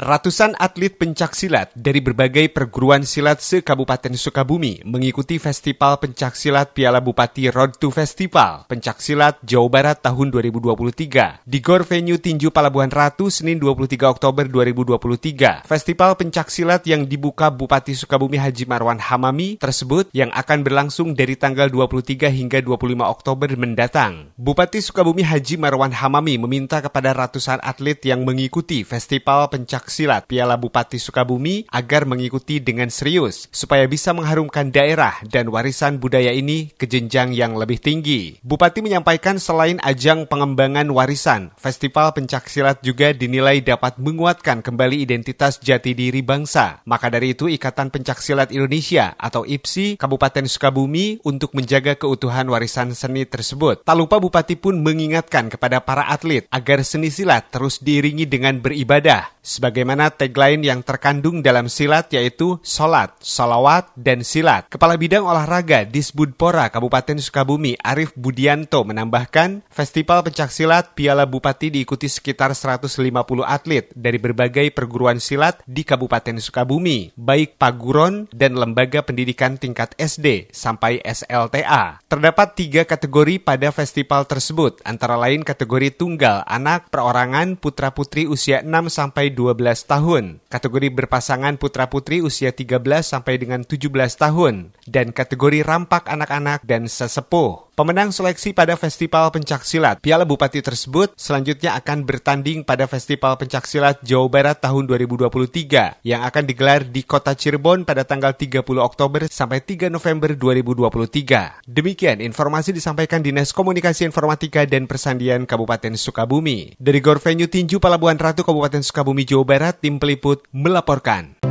Ratusan atlet pencaksilat dari berbagai perguruan silat se-Kabupaten Sukabumi mengikuti Festival Pencaksilat Piala Bupati Road to Festival Pencaksilat Jawa Barat tahun 2023 di Gor Venue Tinju Palabuhan Ratu Senin 23 Oktober 2023. Festival Pencaksilat yang dibuka Bupati Sukabumi Haji Marwan Hamami tersebut yang akan berlangsung dari tanggal 23 hingga 25 Oktober mendatang. Bupati Sukabumi Haji Marwan Hamami meminta kepada ratusan atlet yang mengikuti Festival Pencaksilat silat Piala Bupati Sukabumi agar mengikuti dengan serius supaya bisa mengharumkan daerah dan warisan budaya ini ke jenjang yang lebih tinggi. Bupati menyampaikan selain ajang pengembangan warisan, festival pencak silat juga dinilai dapat menguatkan kembali identitas jati diri bangsa. Maka dari itu Ikatan Pencak Silat Indonesia atau IPSI Kabupaten Sukabumi untuk menjaga keutuhan warisan seni tersebut. Tak lupa Bupati pun mengingatkan kepada para atlet agar seni silat terus diiringi dengan beribadah sebagai sebagaimana tagline yang terkandung dalam silat yaitu Salat, Salawat, dan Silat. Kepala Bidang Olahraga Disbudpora Kabupaten Sukabumi Arif Budianto menambahkan, Festival Pencak Silat Piala Bupati diikuti sekitar 150 atlet dari berbagai perguruan silat di Kabupaten Sukabumi, baik paguron dan lembaga pendidikan tingkat SD sampai SLTA. Terdapat tiga kategori pada festival tersebut, antara lain kategori tunggal anak, perorangan, putra-putri usia 6 sampai 12 tahun, kategori berpasangan putra-putri usia 13 sampai dengan 17 tahun, dan kategori rampak anak-anak dan sesepuh. Pemenang seleksi pada Festival Pencaksilat Piala Bupati tersebut selanjutnya akan bertanding pada Festival Pencaksilat Jawa Barat tahun 2023 yang akan digelar di Kota Cirebon pada tanggal 30 Oktober sampai 3 November 2023. Demikian informasi disampaikan Dinas Komunikasi Informatika dan Persandian Kabupaten Sukabumi. Dari Gor Tinju Palabuhan Ratu Kabupaten Sukabumi Jawa Barat, tim peliput melaporkan.